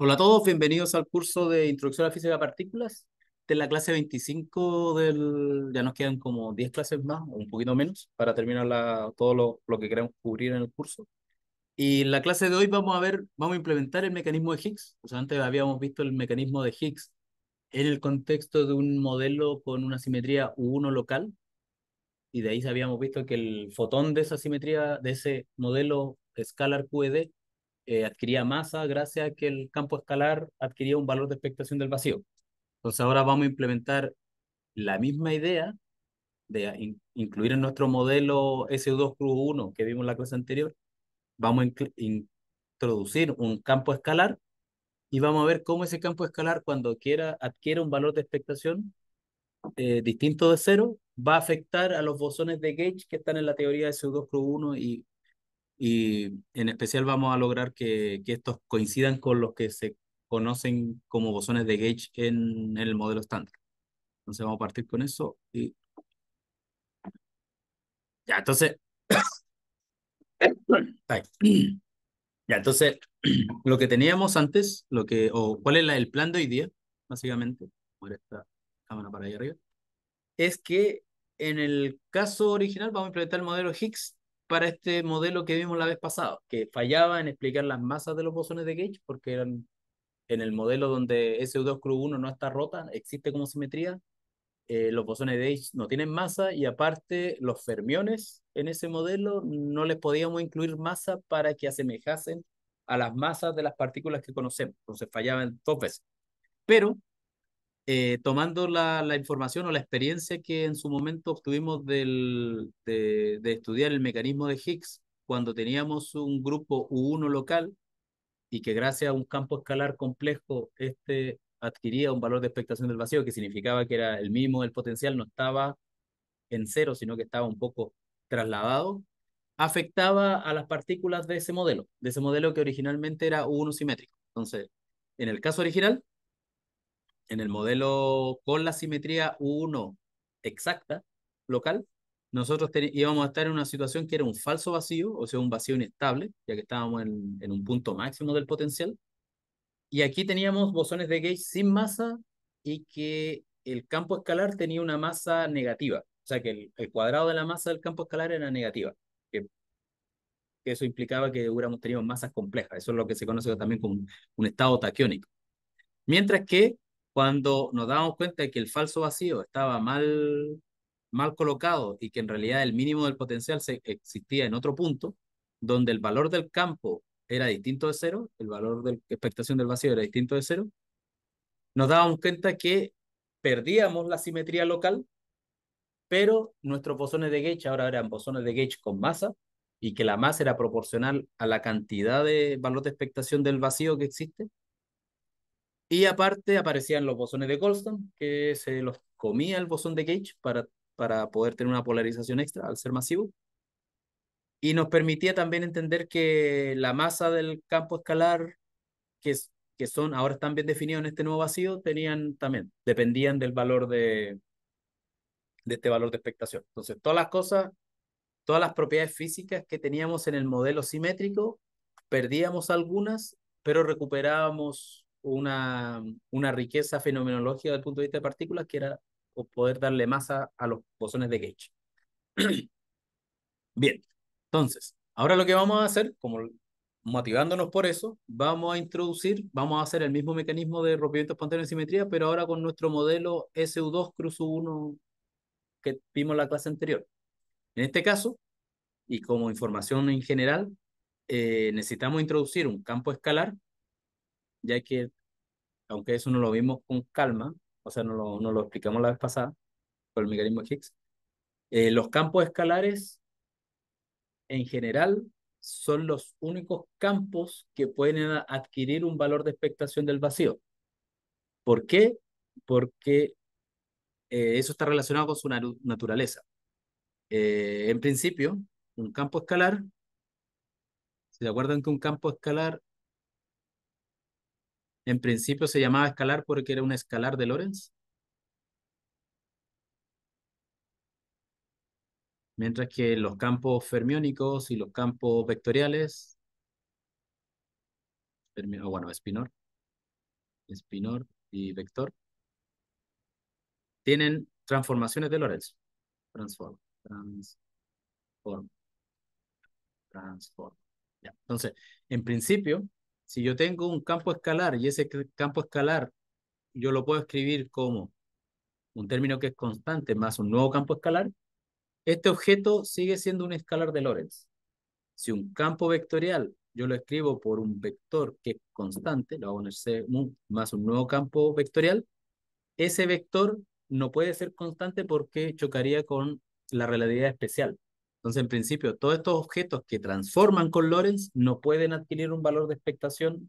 Hola a todos, bienvenidos al curso de Introducción a la Física de Partículas de la clase 25 del... Ya nos quedan como 10 clases más, o un poquito menos, para terminar la, todo lo, que queremos cubrir en el curso. Y en la clase de hoy vamos a ver, vamos a implementar el mecanismo de Higgs. O sea, antes habíamos visto el mecanismo de Higgs en el contexto de un modelo con una simetría U1 local, y de ahí habíamos visto que el fotón de esa simetría, de ese modelo escalar QED, eh, adquiría masa gracias a que el campo escalar adquiría un valor de expectación del vacío. Entonces ahora vamos a implementar la misma idea de incluir en nuestro modelo SU2-1 que vimos en la clase anterior, vamos a introducir un campo escalar y vamos a ver cómo ese campo escalar cuando quiera adquiere un valor de expectación eh, distinto de cero va a afectar a los bosones de gauge que están en la teoría de SU2-1 y y en especial vamos a lograr que, estos coincidan con los que se conocen como bosones de gauge en, el modelo estándar. Entonces vamos a partir con eso y... Ya, entonces... Ya, entonces, lo que teníamos antes, lo que, o cuál es el plan de hoy día, básicamente, esta cámara para allá arriba, es que en el caso original vamos a implementar el modelo Higgs para este modelo que vimos la vez pasada, que fallaba en explicar las masas de los bosones de Gauge, porque eran en el modelo donde SU2 cruz 1 no está rota, existe como simetría, eh, los bosones de Gauge no tienen masa y aparte los fermiones en ese modelo no les podíamos incluir masa para que asemejasen a las masas de las partículas que conocemos, entonces fallaban dos veces. Pero eh, tomando la, información o la experiencia que en su momento obtuvimos del, de, de, estudiar el mecanismo de Higgs cuando teníamos un grupo U1 local y que gracias a un campo escalar complejo este adquiría un valor de expectación del vacío que significaba que era el mismo, el potencial no estaba en cero, sino que estaba un poco trasladado, afectaba a las partículas de ese modelo, de ese modelo que originalmente era U1 simétrico. Entonces, en el caso original, en el modelo con la simetría 1 exacta, local, nosotros íbamos a estar en una situación que era un falso vacío, o sea, un vacío inestable, ya que estábamos en, un punto máximo del potencial. Y aquí teníamos bosones de Gauge sin masa y que el campo escalar tenía una masa negativa, o sea, que el, cuadrado de la masa del campo escalar era negativa, que, que, eso implicaba que hubiéramos tenido masas complejas, eso es lo que se conoce también como un, un estado taquiónico. Mientras que cuando nos dábamos cuenta de que el falso vacío estaba mal, mal colocado y que en realidad el mínimo del potencial se, existía en otro punto, donde el valor del campo era distinto de cero, el valor de expectación del vacío era distinto de cero, nos dábamos cuenta que perdíamos la simetría local, pero nuestros bosones de Gauge ahora eran bosones de Gauge con masa y que la masa era proporcional a la cantidad de valor de expectación del vacío que existe, y aparte aparecían los bosones de Goldstone, que se los comía el bosón de Gage para, para poder tener una polarización extra al ser masivo. Y nos permitía también entender que la masa del campo escalar, que, que son ahora están bien definidos en este nuevo vacío, tenían también, dependían del valor de, de este valor de expectación. Entonces, todas las cosas, todas las propiedades físicas que teníamos en el modelo simétrico, perdíamos algunas, pero recuperábamos una, una riqueza fenomenológica desde el punto de vista de partículas, que era poder darle masa a los bosones de Gauge. Bien, entonces, ahora lo que vamos a hacer, como motivándonos por eso, vamos a introducir, vamos a hacer el mismo mecanismo de rompimiento espontáneo de simetría, pero ahora con nuestro modelo SU2 cruz U1 que vimos en la clase anterior. En este caso, y como información en general, eh, necesitamos introducir un campo escalar ya que aunque eso no lo vimos con calma, o sea, no lo, no lo explicamos la vez pasada por el mecanismo Higgs, eh, los campos escalares en general son los únicos campos que pueden adquirir un valor de expectación del vacío. ¿Por qué? Porque eh, eso está relacionado con su naturaleza. Eh, en principio, un campo escalar, ¿se acuerdan que un campo escalar en principio se llamaba escalar porque era un escalar de Lorentz. Mientras que los campos fermiónicos y los campos vectoriales, bueno, spinor. Spinor y vector, tienen transformaciones de Lorentz. Transform, transform, transform. Ya. Entonces, en principio, si yo tengo un campo escalar y ese campo escalar yo lo puedo escribir como un término que es constante más un nuevo campo escalar, este objeto sigue siendo un escalar de Lorentz. Si un campo vectorial yo lo escribo por un vector que es constante, lo hago a poner C más un nuevo campo vectorial, ese vector no puede ser constante porque chocaría con la relatividad especial. Entonces, en principio, todos estos objetos que transforman con Lorentz no pueden adquirir un valor de expectación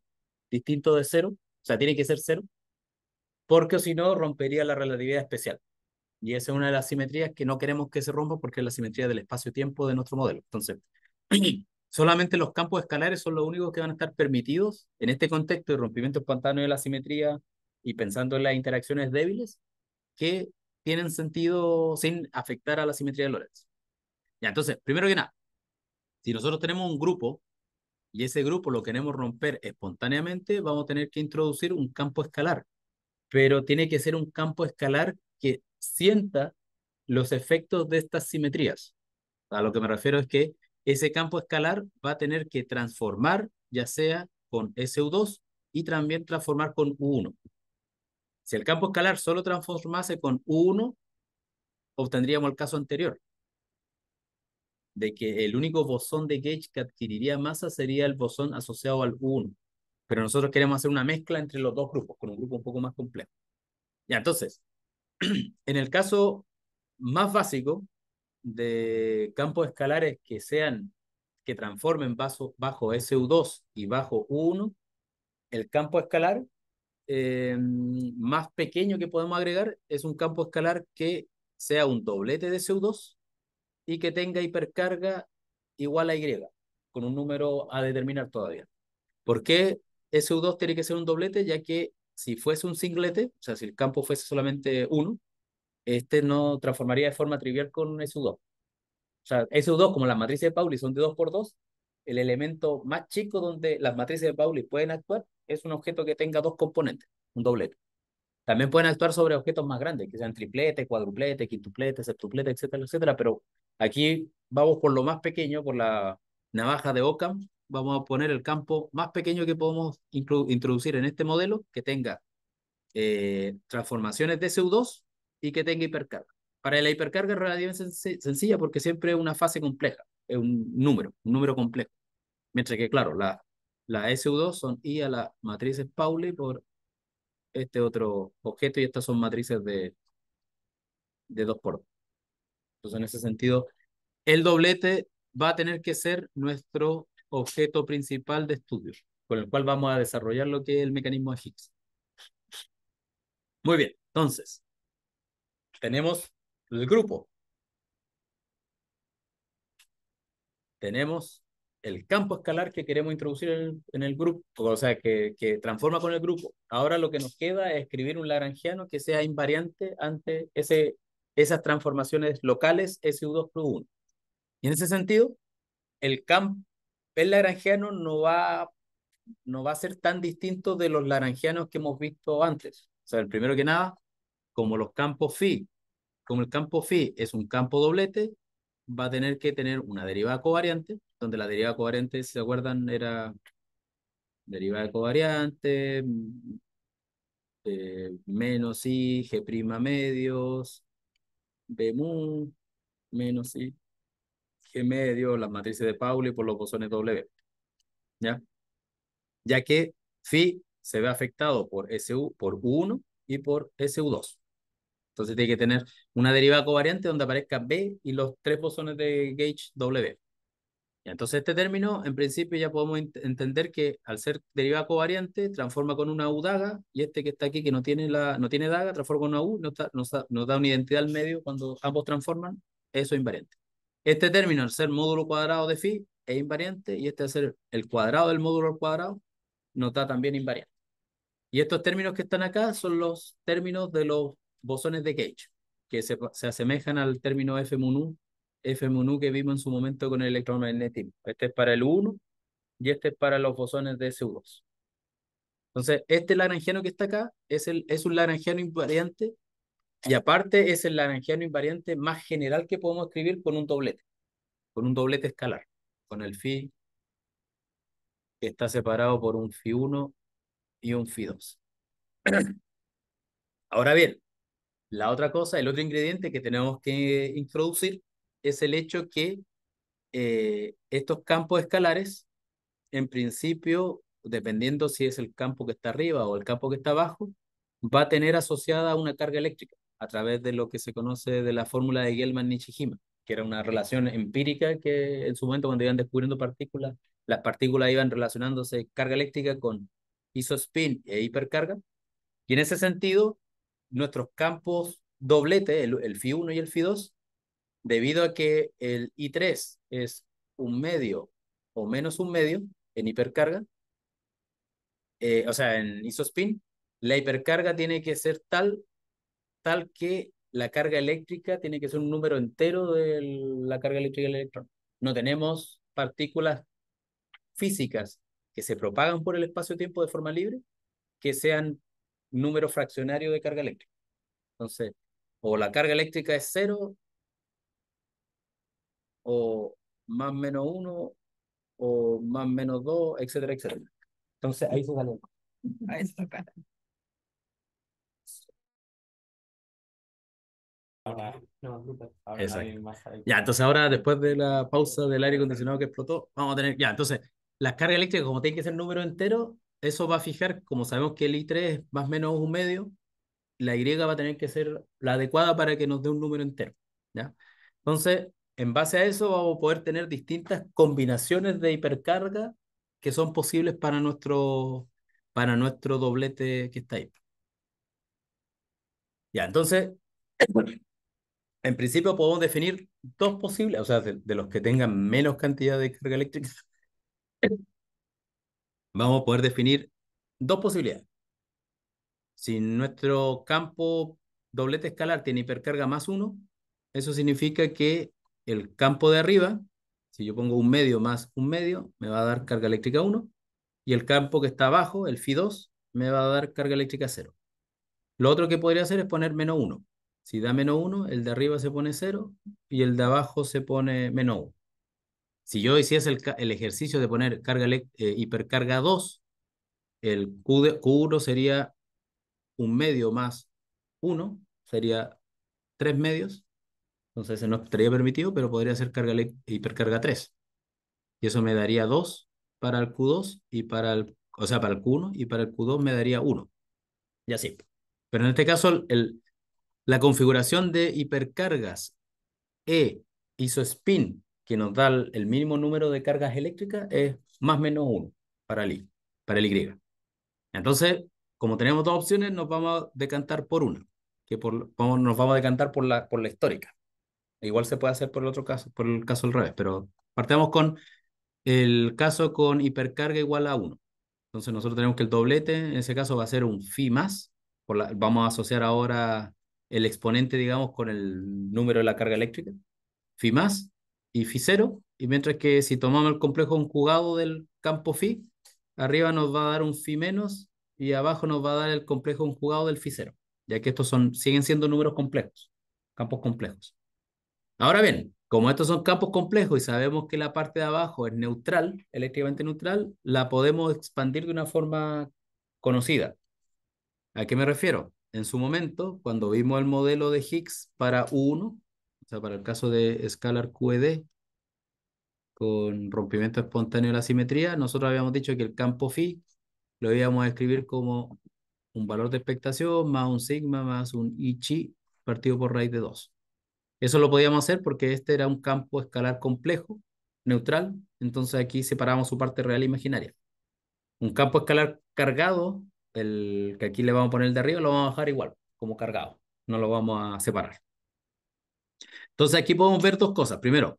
distinto de cero, o sea, tiene que ser cero, porque si no, rompería la relatividad especial. Y esa es una de las simetrías que no queremos que se rompa porque es la simetría del espacio-tiempo de nuestro modelo. Entonces, solamente los campos escalares son los únicos que van a estar permitidos en este contexto de rompimiento espontáneo de la simetría y pensando en las interacciones débiles que tienen sentido sin afectar a la simetría de Lorentz. Ya, entonces, primero que nada, si nosotros tenemos un grupo y ese grupo lo queremos romper espontáneamente, vamos a tener que introducir un campo escalar. Pero tiene que ser un campo escalar que sienta los efectos de estas simetrías. A lo que me refiero es que ese campo escalar va a tener que transformar, ya sea con SU2 y también transformar con U1. Si el campo escalar solo transformase con U1, obtendríamos el caso anterior de que el único bosón de Gauge que adquiriría masa sería el bosón asociado al 1. Pero nosotros queremos hacer una mezcla entre los dos grupos, con un grupo un poco más complejo. Ya, entonces, en el caso más básico de campos escalares que sean, que transformen bajo, bajo SU2 y bajo U1, el campo escalar em, más pequeño que podemos agregar es un campo escalar que sea un doblete de SU2 y que tenga hipercarga igual a Y, con un número a determinar todavía. ¿Por qué SU2 tiene que ser un doblete? Ya que si fuese un singlete, o sea, si el campo fuese solamente uno, este no transformaría de forma trivial con SU2. O sea, SU2, como las matrices de Pauli son de 2 por 2, el elemento más chico donde las matrices de Pauli pueden actuar es un objeto que tenga dos componentes, un doblete. También pueden actuar sobre objetos más grandes, que sean tripletes, cuadruplete, quintuplete, septuplete, etcétera, etcétera, pero Aquí vamos por lo más pequeño, por la navaja de Ockham, Vamos a poner el campo más pequeño que podemos introducir en este modelo, que tenga eh, transformaciones de su 2 y que tenga hipercarga. Para la hipercarga es relativamente sencilla porque siempre es una fase compleja, es un número, un número complejo. Mientras que, claro, la, la SU2 son I a las matrices Pauli por este otro objeto y estas son matrices de, de 2 por 2. Entonces, en ese sentido, el doblete va a tener que ser nuestro objeto principal de estudio, con el cual vamos a desarrollar lo que es el mecanismo de Higgs. Muy bien, entonces, tenemos el grupo. Tenemos el campo escalar que queremos introducir en el, grupo, o sea, que, que, transforma con el grupo. Ahora lo que nos queda es escribir un lagrangiano que sea invariante ante ese esas transformaciones locales SU2 plus 1. Y en ese sentido, el campo, el laranjiano no va, no va a ser tan distinto de los laranjianos que hemos visto antes. O sea, el primero que nada, como los campos phi, como el campo phi es un campo doblete, va a tener que tener una derivada covariante, donde la derivada covariante, si se acuerdan, era derivada covariante, mm, eh, menos i, g' medios, mu menos I G medio, las matrices de Pauli por los bosones W. ¿Ya? Ya que phi se ve afectado por SU por 1 y por SU2. Entonces tiene que tener una derivada covariante donde aparezca B y los tres bosones de gauge W. Entonces, este término, en principio, ya podemos entender que al ser derivada covariante, transforma con una U daga, y este que está aquí, que no tiene, la, no tiene daga, transforma con una U, nos da, da, una identidad al medio cuando ambos transforman, eso es invariante. Este término, al ser módulo cuadrado de phi, es invariante, y este al ser el cuadrado del módulo al cuadrado, nos da también invariante. Y estos términos que están acá son los términos de los bosones de Gauge, que se, asemejan al término F mu F que vimos en su momento con el electromagnetismo. Este es para el 1 y este es para los bosones de su 2 Entonces, este laranjiano que está acá es, el, es un laranjiano invariante y aparte es el laranjiano invariante más general que podemos escribir con un doblete, con un doblete escalar, con el phi que está separado por un phi 1 y un phi 2. Ahora bien, la otra cosa, el otro ingrediente que tenemos que introducir es el hecho que eh, estos campos escalares, en principio, dependiendo si es el campo que está arriba o el campo que está abajo, va a tener asociada una carga eléctrica a través de lo que se conoce de la fórmula de Gelman-Nishijima, que era una relación empírica que en su momento cuando iban descubriendo partículas, las partículas iban relacionándose carga eléctrica con isospin e hipercarga. Y en ese sentido, nuestros campos dobletes el, el Φ1 y el Φ2, debido a que el I3 es un medio o menos un medio en hipercarga, eh, o sea, en isospin, la hipercarga tiene que ser tal, tal que la carga eléctrica tiene que ser un número entero de la carga eléctrica del electrón. No tenemos partículas físicas que se propagan por el espacio-tiempo de forma libre que sean número fraccionario de carga eléctrica. Entonces, o la carga eléctrica es cero o más menos uno o más menos dos etcétera, etcétera. Entonces ahí se sale. Ahí se ¿eh? no, ya, entonces ahora después de la pausa del aire acondicionado que explotó, vamos a tener, ya, entonces las cargas eléctricas como tienen que ser número entero, eso va a fijar, como sabemos que el I3 es más o menos un medio, la Y va a tener que ser la adecuada para que nos dé un número entero, ¿ya? Entonces, en base a eso vamos a poder tener distintas combinaciones de hipercarga que son posibles para nuestro, para nuestro doblete que está ahí. Ya, entonces, en principio podemos definir dos posibles, o sea, de, de los que tengan menos cantidad de carga eléctrica, vamos a poder definir dos posibilidades. Si nuestro campo doblete escalar tiene hipercarga más uno, eso significa que el campo de arriba, si yo pongo un medio más un medio, me va a dar carga eléctrica 1, y el campo que está abajo, el Φ 2, me va a dar carga eléctrica 0. Lo otro que podría hacer es poner menos 1. Si da menos 1, el de arriba se pone 0 y el de abajo se pone menos 1. Si yo hiciese el, ejercicio de poner eh, hipercarga 2, el Q Q1 sería un medio más 1, sería 3 medios, entonces ese no estaría permitido, pero podría ser carga hipercarga 3. Y eso me daría 2 para el Q2 y para el, o sea, para el Q1 y para el Q2 me daría 1. Ya así. Pero en este caso, el, la configuración de hipercargas E spin que nos da el, mínimo número de cargas eléctricas, es más menos 1 para el para el Y. Entonces, como tenemos dos opciones, nos vamos a decantar por una, que por, vamos, nos vamos a decantar por la, por la histórica. Igual se puede hacer por el otro caso, por el caso al revés, pero partamos con el caso con hipercarga igual a 1. Entonces nosotros tenemos que el doblete, en ese caso va a ser un phi más. vamos a asociar ahora el exponente, digamos, con el número de la carga eléctrica. Phi más y phi cero. Y mientras que si tomamos el complejo conjugado del campo phi, arriba nos va a dar un phi menos y abajo nos va a dar el complejo conjugado del phi cero. Ya que estos son, siguen siendo números complejos, campos complejos. Ahora bien, como estos son campos complejos y sabemos que la parte de abajo es neutral, eléctricamente neutral, la podemos expandir de una forma conocida. ¿A qué me refiero? En su momento, cuando vimos el modelo de Higgs para U1, o sea, para el caso de escalar QED, con rompimiento espontáneo de la simetría, nosotros habíamos dicho que el campo phi lo íbamos a escribir como un valor de expectación más un sigma más un ichi partido por raíz de 2. Eso lo podíamos hacer porque este era un campo escalar complejo, neutral, entonces aquí separamos su parte real e imaginaria. Un campo escalar cargado, el que aquí le vamos a poner el de arriba, lo vamos a bajar igual, como cargado, no lo vamos a separar. Entonces aquí podemos ver dos cosas. Primero,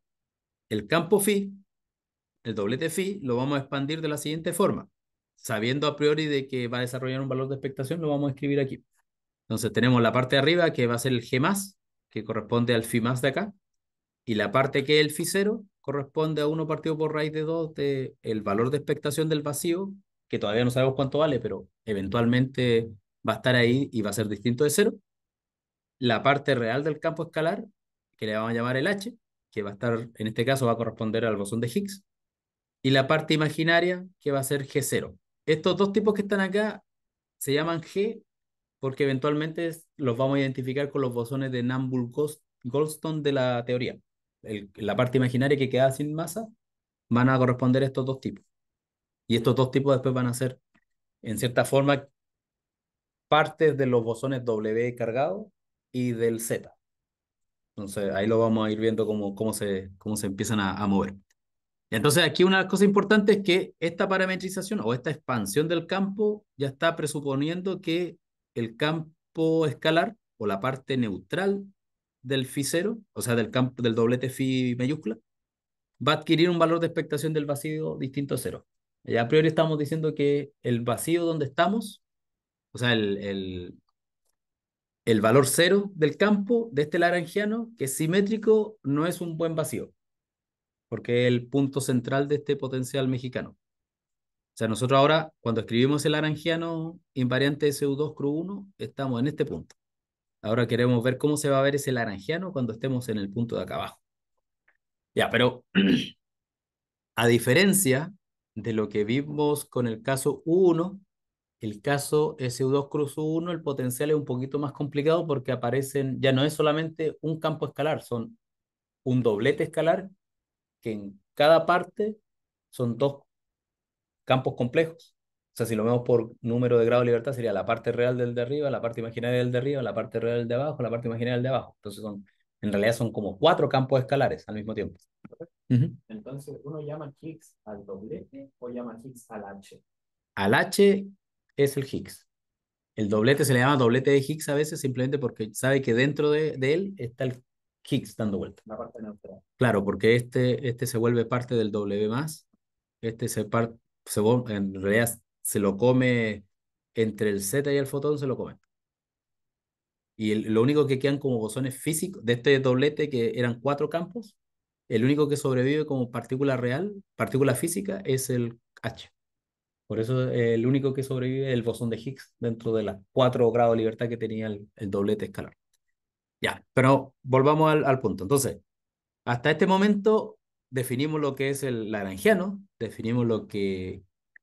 el campo phi, el doblete phi, lo vamos a expandir de la siguiente forma. Sabiendo a priori de que va a desarrollar un valor de expectación, lo vamos a escribir aquí. Entonces tenemos la parte de arriba que va a ser el G más, que corresponde al phi más de acá, y la parte que es el fisero 0 corresponde a 1 partido por raíz de 2 de el valor de expectación del vacío, que todavía no sabemos cuánto vale, pero eventualmente va a estar ahí y va a ser distinto de 0. La parte real del campo escalar, que le vamos a llamar el H, que va a estar, en este caso, va a corresponder al bosón de Higgs. Y la parte imaginaria, que va a ser G0. Estos dos tipos que están acá se llaman G porque eventualmente los vamos a identificar con los bosones de nambul goldstone de la teoría. la parte imaginaria que queda sin masa van a corresponder a estos dos tipos. Y estos dos tipos después van a ser, en cierta forma, partes de los bosones W cargado y del Z. Entonces ahí lo vamos a ir viendo cómo, cómo, se, cómo se empiezan a, a mover. Y entonces aquí una cosa importante es que esta parametrización o esta expansión del campo ya está presuponiendo que el campo escalar o la parte neutral del phi cero, o sea, del, campo, del doblete phi mayúscula, va a adquirir un valor de expectación del vacío distinto a cero. a priori estamos diciendo que el vacío donde estamos, o sea, el, el, el valor cero del campo de este laranjiano, que es simétrico, no es un buen vacío, porque es el punto central de este potencial mexicano. O sea, nosotros ahora, cuando escribimos el laranjiano invariante SU2 CRU1, estamos en este punto. Ahora queremos ver cómo se va a ver ese laranjiano cuando estemos en el punto de acá abajo. Ya, pero a diferencia de lo que vimos con el caso U1, el caso SU2 cruz U1, el potencial es un poquito más complicado porque aparecen, ya no es solamente un campo escalar, son un doblete escalar que en cada parte son dos campos complejos. O sea, si lo vemos por número de grado de libertad, sería la parte real del de arriba, la parte imaginaria del de arriba, la parte real del de abajo, la parte imaginaria del de abajo. Entonces, son, en realidad son como cuatro campos escalares al mismo tiempo. Entonces, ¿uno llama Higgs al doblete o llama Higgs al H? Al H es el Higgs. El doblete se le llama doblete de Higgs a veces simplemente porque sabe que dentro de, él está el Higgs dando vuelta. La parte neutral. Claro, porque este, este se vuelve parte del W más, este se, parte se, en realidad se lo come entre el Z y el fotón, se lo come. Y lo único que quedan como bosones físicos de este doblete, que eran cuatro campos, el único que sobrevive como partícula real, partícula física, es el H. Por eso eh, el único que sobrevive es el bosón de Higgs dentro de las cuatro grados de libertad que tenía el, doblete escalar. Ya, pero volvamos al, al punto. Entonces, hasta este momento definimos lo que es el laranjiano, definimos lo que,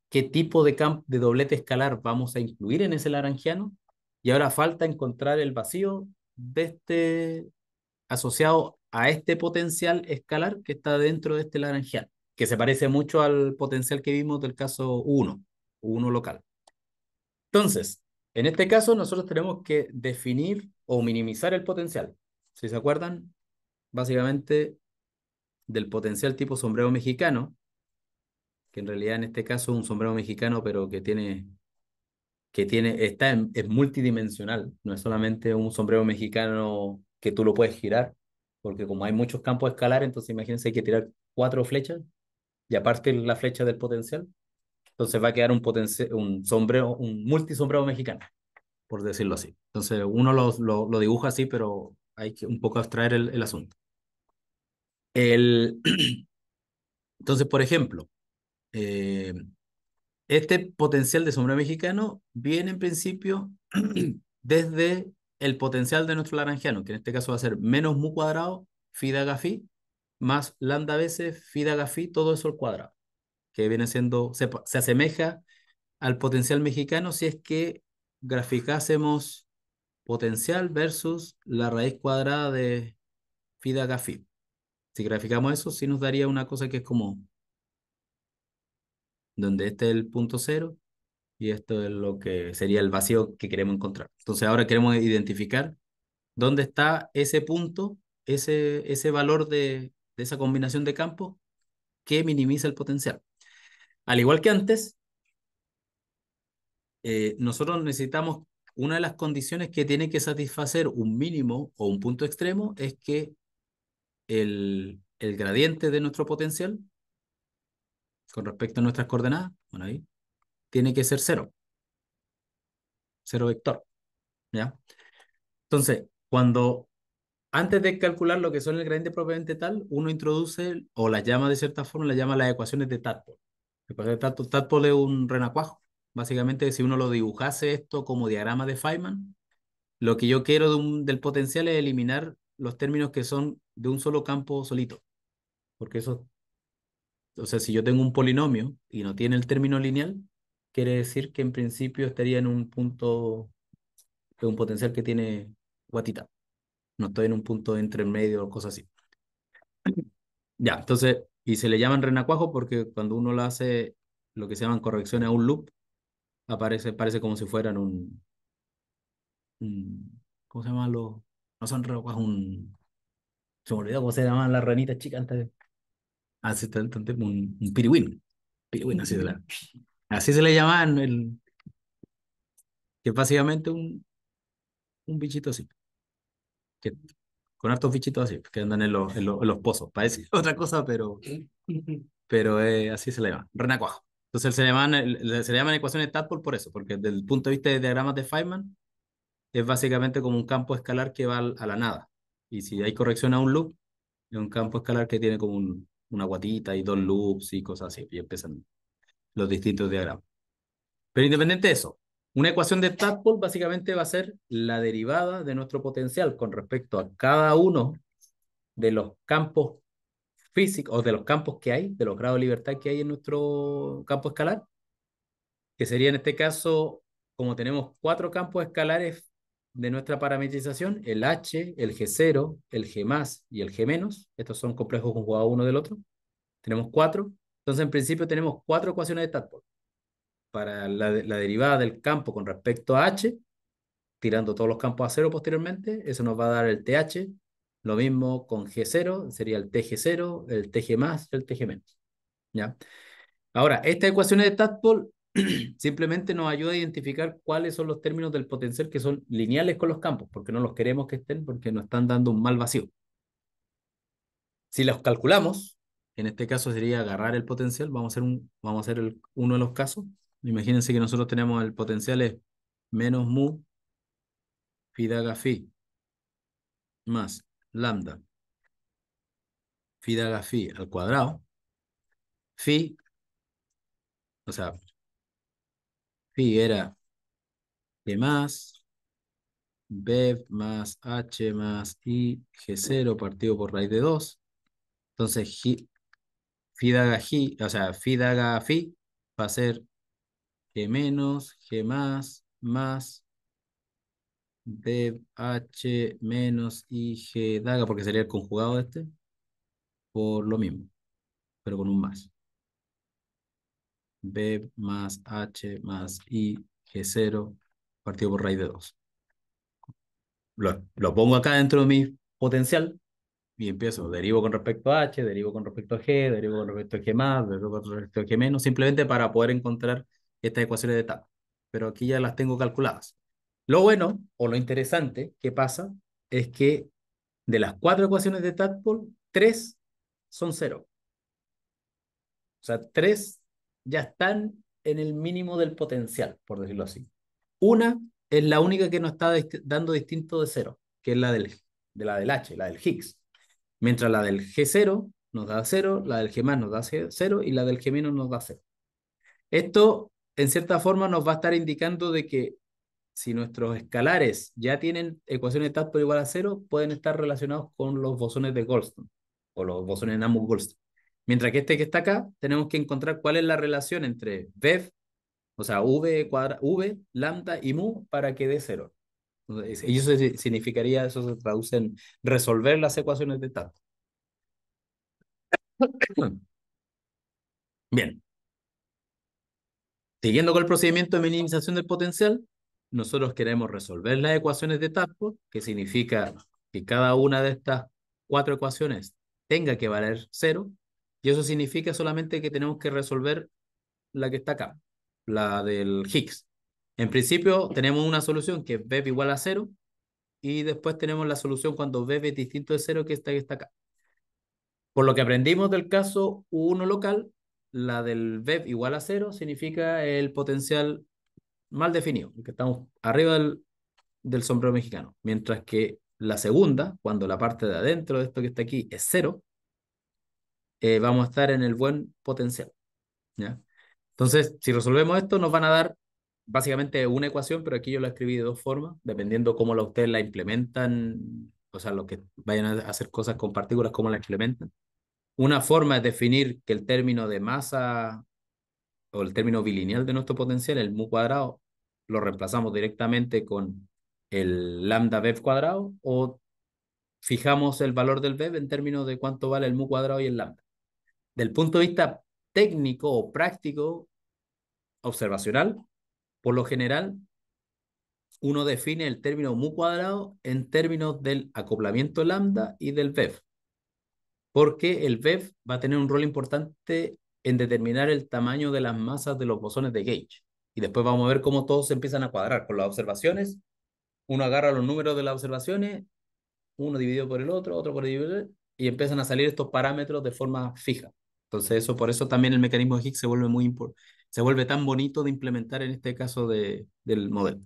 qué tipo de, de doblete escalar vamos a incluir en ese laranjiano, y ahora falta encontrar el vacío de este, asociado a este potencial escalar que está dentro de este laranjiano, que se parece mucho al potencial que vimos del caso 1, 1 local. Entonces, en este caso nosotros tenemos que definir o minimizar el potencial. Si se acuerdan, básicamente del potencial tipo sombrero mexicano, que en realidad en este caso es un sombrero mexicano, pero que tiene, que tiene, está en, es multidimensional, no es solamente un sombrero mexicano que tú lo puedes girar, porque como hay muchos campos a escalar, entonces imagínense hay que tirar cuatro flechas, y aparte la flecha del potencial, entonces va a quedar un, potencial, un sombrero, un multisombrero mexicano, por decirlo así. Entonces uno lo, dibuja así, pero hay que un poco abstraer el asunto. Entonces, por ejemplo, eh, este potencial de sombrero mexicano viene en principio desde el potencial de nuestro laranjiano, que en este caso va a ser menos mu cuadrado, fida daga más lambda veces fida daga todo eso al cuadrado, que viene siendo, se, asemeja al potencial mexicano si es que graficásemos potencial versus la raíz cuadrada de fida daga si graficamos eso, sí nos daría una cosa que es como donde este es el punto cero y esto es lo que sería el vacío que queremos encontrar. Entonces ahora queremos identificar dónde está ese punto, ese, ese valor de, esa combinación de campos que minimiza el potencial. Al igual que antes, eh, nosotros necesitamos, una de las condiciones que tiene que satisfacer un mínimo o un punto extremo es que el, gradiente de nuestro potencial con respecto a nuestras coordenadas, bueno, ahí, tiene que ser cero. Cero vector. ¿Ya? Entonces, cuando antes de calcular lo que son el gradiente propiamente tal, uno introduce, o la llama de cierta forma, la llama las ecuaciones de Tadpole. el Tadpole, es un renacuajo. Básicamente, si uno lo dibujase esto como diagrama de Feynman, lo que yo quiero del potencial es eliminar los términos que son de un solo campo solito. Porque eso, o sea, si yo tengo un polinomio y no tiene el término lineal, quiere decir que en principio estaría en un punto de un potencial que tiene guatita. No estoy en un punto entre medio o cosas así. Ya, entonces, y se le llaman renacuajo porque cuando uno lo hace lo que se llaman correcciones a un loop, aparece, parece como si fueran un, ¿cómo se llaman Los, no son renacuajos, un, se me olvidó cómo se llamaban las ranitas chicas antes Así, ah, está un, un así se, la, así se le llaman El, que es básicamente un, un bichito así. Que, con hartos bichitos así, que andan en los, en los, pozos. Parece otra cosa, pero, pero eh, así se le llama. Renacuajo. Entonces se le llaman, se le llaman ecuaciones Tadpole por eso, porque desde el punto de vista de diagramas de Feynman, es básicamente como un campo escalar que va a la nada. Y si hay corrección a un loop, es un campo escalar que tiene como una guatita y dos loops y cosas así. Y empiezan los distintos diagramas. Pero independiente de eso, una ecuación de Tadpole básicamente va a ser la derivada de nuestro potencial con respecto a cada uno de los campos físicos, o de los campos que hay, de los grados de libertad que hay en nuestro campo escalar, que sería en este caso, como tenemos cuatro campos escalares de nuestra parametrización, el H, el G0, el G más y el G menos, estos son complejos conjugados uno del otro, tenemos cuatro, entonces en principio tenemos cuatro ecuaciones de Tadpole para la, derivada del campo con respecto a H, tirando todos los campos a cero posteriormente, eso nos va a dar el TH, lo mismo con G0, sería el TG0, el TG más el TG menos. ¿ya? Ahora, estas ecuaciones de Tadpole simplemente nos ayuda a identificar cuáles son los términos del potencial que son lineales con los campos, porque no los queremos que estén, porque nos están dando un mal vacío. Si los calculamos, en este caso sería agarrar el potencial, vamos a hacer, un, vamos a hacer uno de los casos. Imagínense que nosotros tenemos el potencial es menos mu phi daga phi más lambda phi daga phi al cuadrado phi, o sea, Fi era G más, B más H más I, G0 partido por raíz de 2. Entonces, G, Phi daga G, o sea, Phi daga Phi va a ser G menos, G más, más, B, H menos I, G daga, porque sería el conjugado de este, por lo mismo, pero con un más. B más H más I G0 partido por raíz de 2. Lo, lo, pongo acá dentro de mi potencial y empiezo. Derivo con respecto a H, derivo con respecto a G, derivo con respecto a G más, derivo con respecto a G menos, simplemente para poder encontrar estas ecuaciones de TAP Pero aquí ya las tengo calculadas. Lo bueno o lo interesante que pasa es que de las cuatro ecuaciones de Tadpole, tres son cero. O sea, tres ya están en el mínimo del potencial, por decirlo así. Una es la única que nos está dando distinto de cero, que es la del, de la del H, la del Higgs. Mientras la del G0 nos da cero, la del G más nos da cero y la del G menos nos da cero. Esto, en cierta forma, nos va a estar indicando de que si nuestros escalares ya tienen ecuaciones de por igual a cero, pueden estar relacionados con los bosones de Goldstone o los bosones de Namu-Goldstone. Mientras que este que está acá, tenemos que encontrar cuál es la relación entre V, o sea, V, v lambda y mu para que dé cero. eso significaría, eso se traduce en resolver las ecuaciones de TAP. Bien. Siguiendo con el procedimiento de minimización del potencial, nosotros queremos resolver las ecuaciones de Tapo, que significa que cada una de estas cuatro ecuaciones tenga que valer cero, y eso significa solamente que tenemos que resolver la que está acá, la del Higgs. En principio tenemos una solución que es BEP igual a cero y después tenemos la solución cuando BEP es distinto de cero que está acá. Por lo que aprendimos del caso 1 local, la del BEP igual a cero significa el potencial mal definido, que estamos arriba del, del sombrero mexicano, mientras que la segunda, cuando la parte de adentro de esto que está aquí es cero, eh, vamos a estar en el buen potencial. ¿ya? Entonces, si resolvemos esto, nos van a dar básicamente una ecuación, pero aquí yo la escribí de dos formas, dependiendo cómo la, ustedes la implementan, o sea, los que vayan a hacer cosas con partículas, cómo la implementan. Una forma es definir que el término de masa o el término bilineal de nuestro potencial, el mu cuadrado, lo reemplazamos directamente con el lambda BEV cuadrado o fijamos el valor del BEV en términos de cuánto vale el mu cuadrado y el lambda del punto de vista técnico o práctico, observacional, por lo general, uno define el término mu cuadrado en términos del acoplamiento lambda y del BEF, porque el BEF va a tener un rol importante en determinar el tamaño de las masas de los bosones de gauge. Y después vamos a ver cómo todos se empiezan a cuadrar con las observaciones. Uno agarra los números de las observaciones, uno dividido por el otro, otro por el otro, y empiezan a salir estos parámetros de forma fija. Entonces, eso, por eso también el mecanismo de Higgs se vuelve, muy se vuelve tan bonito de implementar en este caso de, del modelo.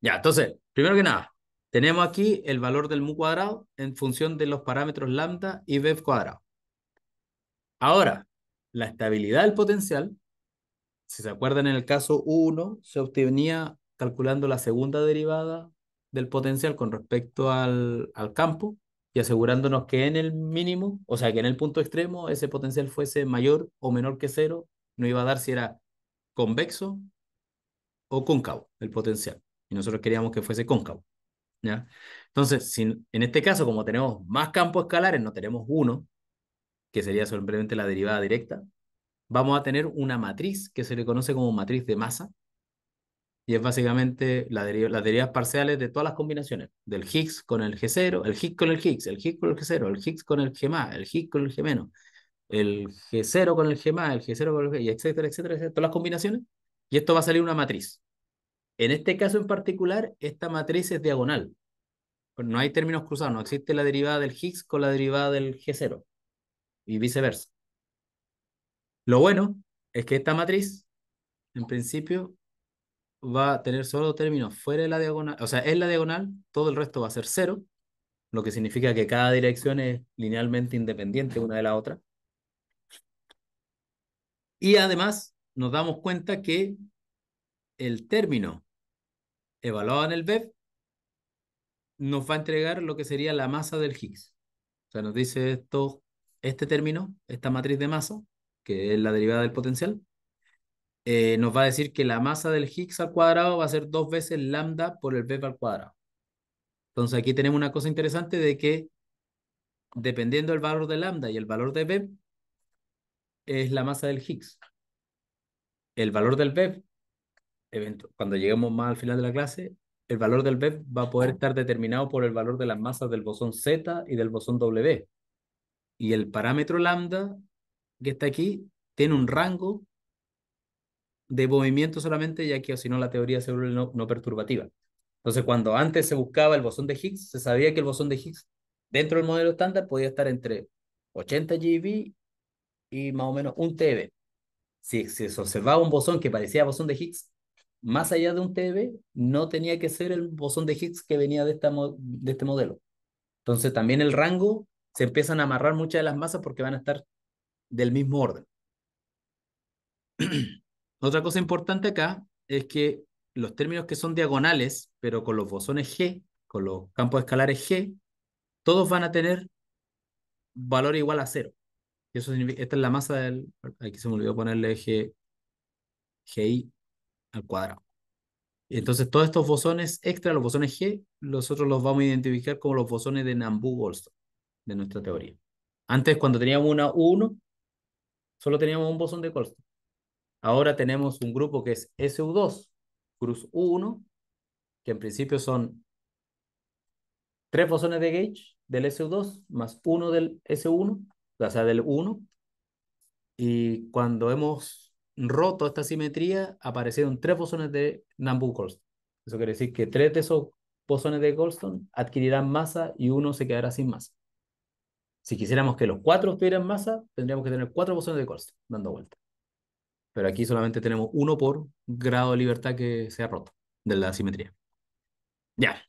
Ya, entonces, primero que nada, tenemos aquí el valor del mu cuadrado en función de los parámetros lambda y BEV cuadrado. Ahora, la estabilidad del potencial, si se acuerdan en el caso 1, se obtenía calculando la segunda derivada del potencial con respecto al, al campo, y asegurándonos que en el mínimo, o sea, que en el punto extremo ese potencial fuese mayor o menor que cero, no iba a dar si era convexo o cóncavo el potencial. Y nosotros queríamos que fuese cóncavo. ¿ya? Entonces, si, en este caso, como tenemos más campos escalares, no tenemos uno, que sería simplemente la derivada directa, vamos a tener una matriz que se le conoce como matriz de masa, y es básicamente las derivadas parciales de todas las combinaciones, del Higgs con el G0, el Higgs con el Higgs, el Higgs con el G0, el Higgs con el G el Higgs con el G el G0 con el G el G0 con el G, y etcétera, etcétera, etcétera, todas las combinaciones, y esto va a salir una matriz. En este caso en particular, esta matriz es diagonal. No hay términos cruzados, no existe la derivada del Higgs con la derivada del G0 y viceversa. Lo bueno es que esta matriz, en principio, va a tener solo términos fuera de la diagonal, o sea, es la diagonal, todo el resto va a ser cero, lo que significa que cada dirección es linealmente independiente una de la otra. Y además nos damos cuenta que el término evaluado en el BEP nos va a entregar lo que sería la masa del Higgs. O sea, nos dice esto, este término, esta matriz de masa, que es la derivada del potencial, eh, nos va a decir que la masa del Higgs al cuadrado va a ser dos veces lambda por el b al cuadrado. Entonces aquí tenemos una cosa interesante de que dependiendo del valor de lambda y el valor de b, es la masa del Higgs. El valor del evento cuando lleguemos más al final de la clase, el valor del Bep va a poder estar determinado por el valor de las masas del bosón Z y del bosón W. Y el parámetro lambda que está aquí tiene un rango de movimiento solamente, ya que si no la teoría se no, no perturbativa. Entonces, cuando antes se buscaba el bosón de Higgs, se sabía que el bosón de Higgs dentro del modelo estándar podía estar entre 80 GeV y más o menos un TeV. Si, se observaba un bosón que parecía bosón de Higgs, más allá de un TeV, no tenía que ser el bosón de Higgs que venía de, esta, de este modelo. Entonces, también el rango se empiezan a amarrar muchas de las masas porque van a estar del mismo orden. Otra cosa importante acá es que los términos que son diagonales, pero con los bosones G, con los campos escalares G, todos van a tener valor igual a cero. eso esta es la masa del, aquí se me olvidó ponerle G, GI al cuadrado. entonces todos estos bosones extra, los bosones G, nosotros los vamos a identificar como los bosones de Nambu-Goldstone, de nuestra teoría. Antes, cuando teníamos una U1, solo teníamos un bosón de Goldstone. Ahora tenemos un grupo que es SU2, cruz 1, que en principio son tres bosones de gauge del SU2 más uno del S1, o sea, del 1. Y cuando hemos roto esta simetría, aparecieron tres bosones de nambu colston Eso quiere decir que tres de esos bosones de Goldstone adquirirán masa y uno se quedará sin masa. Si quisiéramos que los cuatro tuvieran masa, tendríamos que tener cuatro bosones de Goldstone dando vuelta pero aquí solamente tenemos uno por grado de libertad que se ha roto de la simetría. Ya.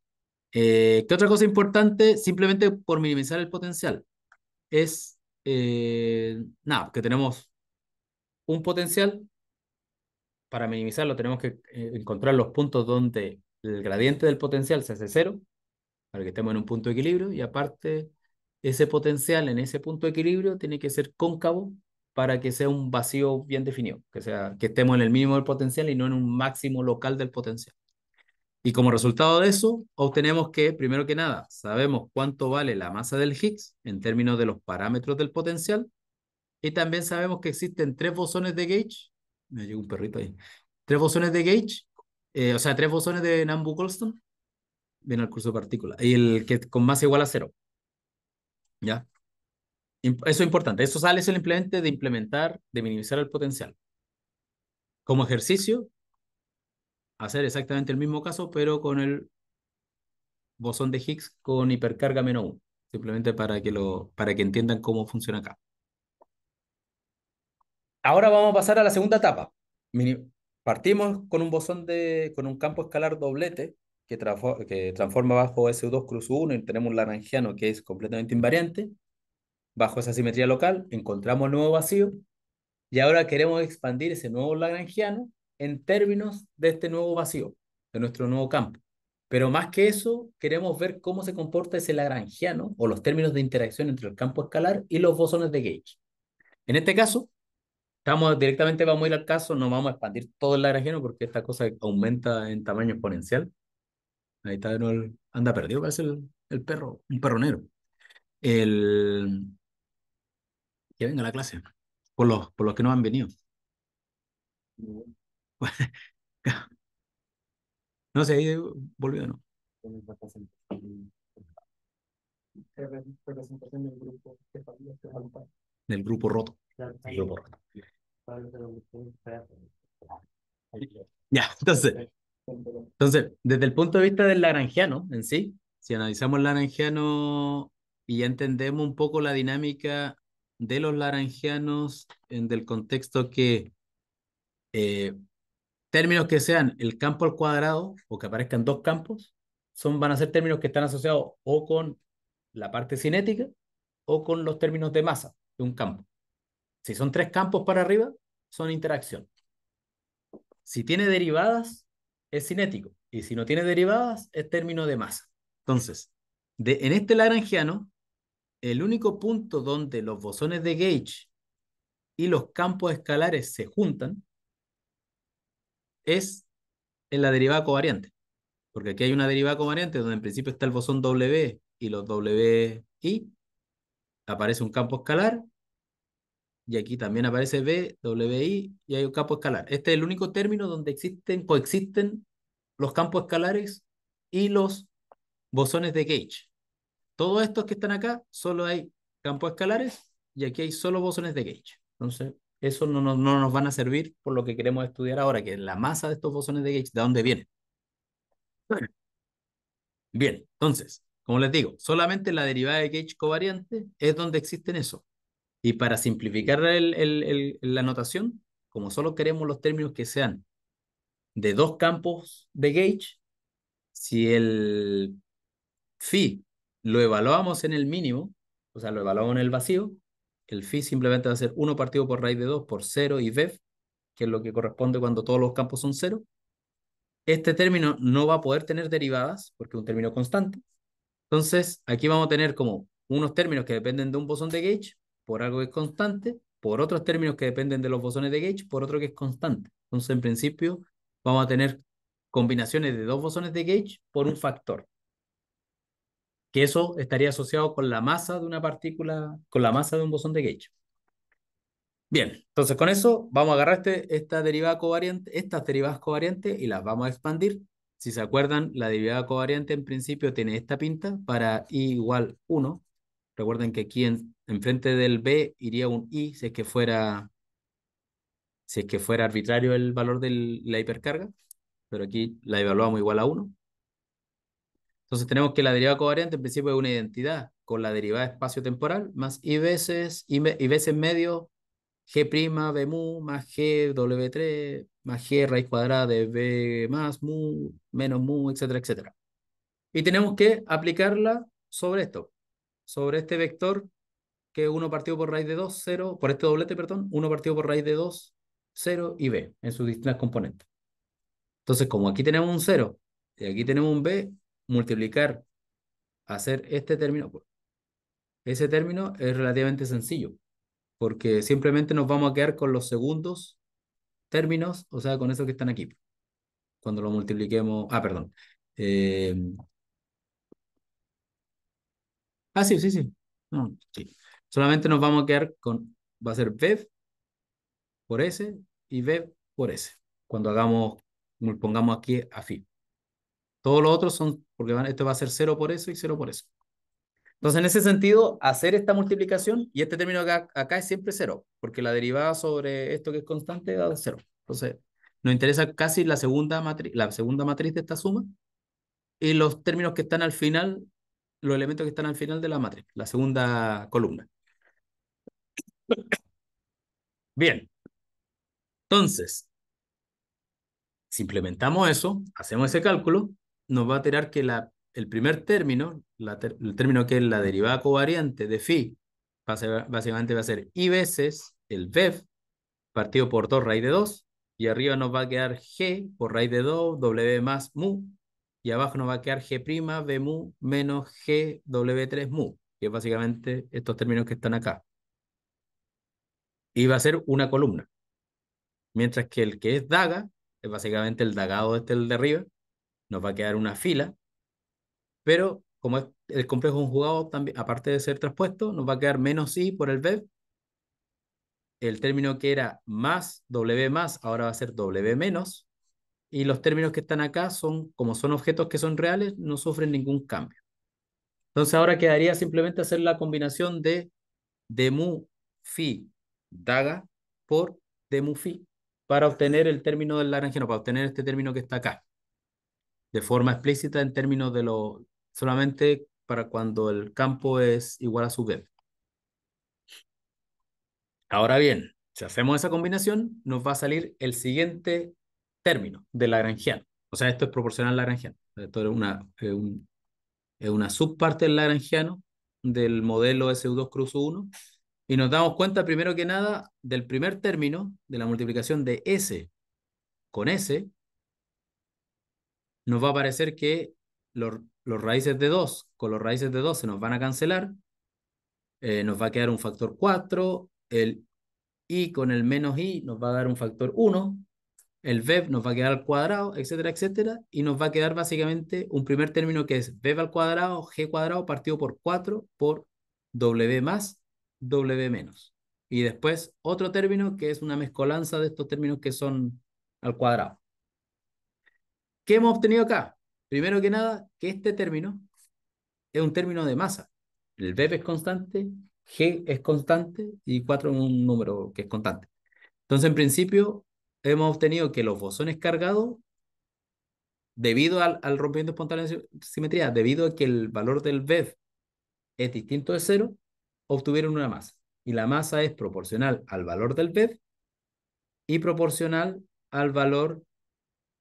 Eh, ¿Qué otra cosa importante? Simplemente por minimizar el potencial. Es, eh, nada, que tenemos un potencial. Para minimizarlo tenemos que eh, encontrar los puntos donde el gradiente del potencial se hace cero, para que estemos en un punto de equilibrio, y aparte ese potencial en ese punto de equilibrio tiene que ser cóncavo para que sea un vacío bien definido, que, sea, que estemos en el mínimo del potencial y no en un máximo local del potencial. Y como resultado de eso, obtenemos que, primero que nada, sabemos cuánto vale la masa del Higgs en términos de los parámetros del potencial, y también sabemos que existen tres bosones de gauge, me llegó un perrito ahí, tres bosones de gauge, eh, o sea, tres bosones de nambu goldstone viene al curso de partículas, y el que con masa igual a cero. ¿Ya? Eso es importante. Eso sale simplemente de implementar, de minimizar el potencial. Como ejercicio, hacer exactamente el mismo caso, pero con el bosón de Higgs con hipercarga menos 1. Simplemente para que, lo, para que entiendan cómo funciona acá. Ahora vamos a pasar a la segunda etapa. Partimos con un bosón de, con un campo escalar doblete que, transforma bajo SU2 cruz 1 y tenemos un laranjiano que es completamente invariante. Bajo esa simetría local encontramos el nuevo vacío y ahora queremos expandir ese nuevo lagrangiano en términos de este nuevo vacío, de nuestro nuevo campo. Pero más que eso, queremos ver cómo se comporta ese lagrangiano o los términos de interacción entre el campo escalar y los bosones de Gauge. En este caso, estamos directamente vamos a ir al caso, no vamos a expandir todo el lagrangiano porque esta cosa aumenta en tamaño exponencial. Ahí está anda perdido, parece el, el perro, un perronero. El, que venga la clase, por los, por los que no han venido. No sé, ahí volvió, ¿no? Representación del grupo roto. El grupo roto. Ya, entonces, entonces, desde el punto de vista del laranjiano en sí, si analizamos el laranjiano y ya entendemos un poco la dinámica de los laranjianos en, del contexto que eh, términos que sean el campo al cuadrado o que aparezcan dos campos son, van a ser términos que están asociados o con la parte cinética o con los términos de masa de un campo. Si son tres campos para arriba, son interacción. Si tiene derivadas, es cinético. Y si no tiene derivadas, es término de masa. Entonces, de, en este lagrangiano, el único punto donde los bosones de gauge y los campos escalares se juntan es en la derivada covariante. Porque aquí hay una derivada covariante donde en principio está el bosón W y los WI. Aparece un campo escalar. Y aquí también aparece B, WI y hay un campo escalar. Este es el único término donde existen, coexisten los campos escalares y los bosones de gauge. Todos estos que están acá, solo hay campos escalares y aquí hay solo bosones de gauge. Entonces, eso no, nos van a servir por lo que queremos estudiar ahora, que es la masa de estos bosones de gauge, ¿de dónde viene? Bien, entonces, como les digo, solamente la derivada de gauge covariante es donde existen eso. Y para simplificar la notación, como solo queremos los términos que sean de dos campos de gauge, si el phi lo evaluamos en el mínimo, o sea, lo evaluamos en el vacío, el phi simplemente va a ser 1 partido por raíz de 2 por 0 y bef, que es lo que corresponde cuando todos los campos son 0. Este término no va a poder tener derivadas, porque es un término constante. Entonces, aquí vamos a tener como unos términos que dependen de un bosón de Gauge, por algo que es constante, por otros términos que dependen de los bosones de Gauge, por otro que es constante. Entonces, en principio, vamos a tener combinaciones de dos bosones de Gauge por un factor que eso estaría asociado con la masa de una partícula, con la masa de un bosón de Gauge. Bien, entonces con eso vamos a agarrar este, esta derivada covariante, estas derivadas covariantes y las vamos a expandir. Si se acuerdan, la derivada covariante en principio tiene esta pinta para i igual 1. Recuerden que aquí en, frente del b iría un i si es que fuera, si es que fuera arbitrario el valor de la hipercarga, pero aquí la evaluamos igual a 1. Entonces tenemos que la derivada covariante en principio es una identidad con la derivada espacio-temporal más i veces, i, veces medio g' b mu más g w3 más g raíz cuadrada de b más mu menos mu, etcétera, etcétera. Y tenemos que aplicarla sobre esto, sobre este vector que 1 partido por raíz de 2, 0, por este doblete, perdón, 1 partido por raíz de 2, 0 y b en sus distintas componentes. Entonces, como aquí tenemos un 0 y aquí tenemos un b, multiplicar, hacer este término, ese término es relativamente sencillo, porque simplemente nos vamos a quedar con los segundos términos, o sea, con esos que están aquí. Cuando lo multipliquemos, ah, perdón. Eh, ah, sí, sí, sí. sí. Solamente nos vamos a quedar con, va a ser ve por S y BEV por S, cuando hagamos, pongamos aquí a FI. Todos los otros son porque esto va a ser 0 por eso y cero por eso. Entonces, en ese sentido, hacer esta multiplicación, y este término acá, acá es siempre 0, porque la derivada sobre esto que es constante da 0. Entonces, nos interesa casi la segunda, matriz, la segunda matriz de esta suma, y los términos que están al final, los elementos que están al final de la matriz, la segunda columna. Bien. Entonces, si implementamos eso, hacemos ese cálculo, nos va a tirar que la, el primer término, el término que es la derivada covariante de phi, básicamente va a ser i veces el BEF partido por 2 raíz de 2, y arriba nos va a quedar g por raíz de 2, w más mu, y abajo nos va a quedar g' b mu menos g w3 mu, que es básicamente estos términos que están acá. Y va a ser una columna. Mientras que el que es daga, es básicamente el dagado este el de arriba, nos va a quedar una fila, pero como es el complejo conjugado, también, aparte de ser traspuesto, nos va a quedar menos i por el b. El término que era más w más, ahora va a ser w menos. Y los términos que están acá son, como son objetos que son reales, no sufren ningún cambio. Entonces ahora quedaría simplemente hacer la combinación de, de mu phi daga por de mu phi para obtener el término del laranjero, para obtener este término que está acá de forma explícita en términos de lo solamente para cuando el campo es igual a su vez Ahora bien, si hacemos esa combinación, nos va a salir el siguiente término de Lagrangiano. O sea, esto es proporcional Lagrangiano. Esto es una, una subparte del Lagrangiano del modelo SU2 cruz 1 y nos damos cuenta primero que nada del primer término de la multiplicación de S con S nos va a aparecer que los, raíces de 2 con los raíces de 2 se nos van a cancelar. Eh, nos va a quedar un factor 4. El i con el menos i nos va a dar un factor 1. El v nos va a quedar al cuadrado, etcétera, etcétera. Y nos va a quedar básicamente un primer término que es BEV al cuadrado, G cuadrado partido por 4 por W más W menos. Y después otro término que es una mezcolanza de estos términos que son al cuadrado. ¿Qué hemos obtenido acá? Primero que nada, que este término es un término de masa. El BEP es constante, G es constante y 4 es un número que es constante. Entonces, en principio, hemos obtenido que los bosones cargados, debido al, rompimiento espontáneo de simetría, debido a que el valor del BEF es distinto de cero, obtuvieron una masa. Y la masa es proporcional al valor del BEF y proporcional al valor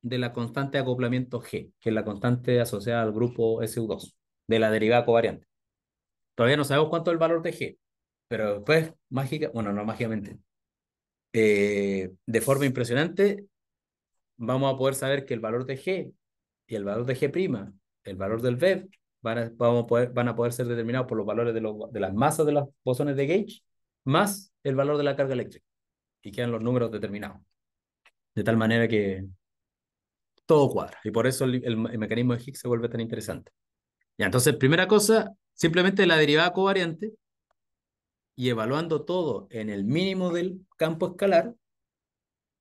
de la constante de acoplamiento G, que es la constante asociada al grupo SU2, de la derivada covariante. Todavía no sabemos cuánto es el valor de G, pero después, mágica, bueno, no mágicamente, eh, de forma impresionante, vamos a poder saber que el valor de G y el valor de G', el valor del V. van a, poder, van a poder ser determinados por los valores de, los, de las masas de los bosones de gauge, más el valor de la carga eléctrica. Y quedan los números determinados. De tal manera que todo cuadra. Y por eso el, mecanismo de Higgs se vuelve tan interesante. entonces, primera cosa, simplemente la derivada covariante y evaluando todo en el mínimo del campo escalar,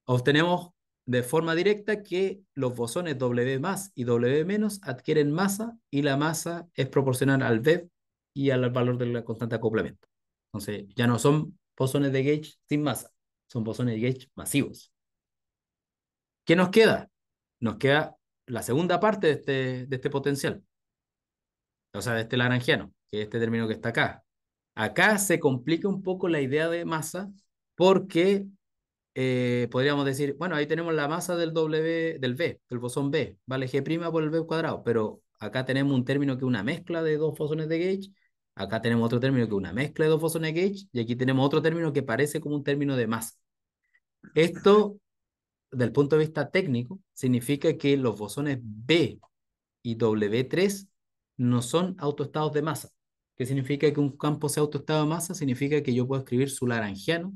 obtenemos de forma directa que los bosones W más y W menos adquieren masa y la masa es proporcional al V y al valor de la constante de acoplamiento. Entonces, ya no son bosones de gauge sin masa, son bosones de gauge masivos. ¿Qué nos queda? nos queda la segunda parte de este, de este potencial, o sea, de este laranjiano, que es este término que está acá. Acá se complica un poco la idea de masa porque eh, podríamos decir, bueno, ahí tenemos la masa del W, del B, del bosón B, vale G' por el B cuadrado, pero acá tenemos un término que es una mezcla de dos bosones de gauge, acá tenemos otro término que es una mezcla de dos bosones de gauge, y aquí tenemos otro término que parece como un término de masa. Esto del punto de vista técnico, significa que los bosones B y W3 no son autoestados de masa. ¿Qué significa que un campo sea autoestado de masa? Significa que yo puedo escribir su laranjiano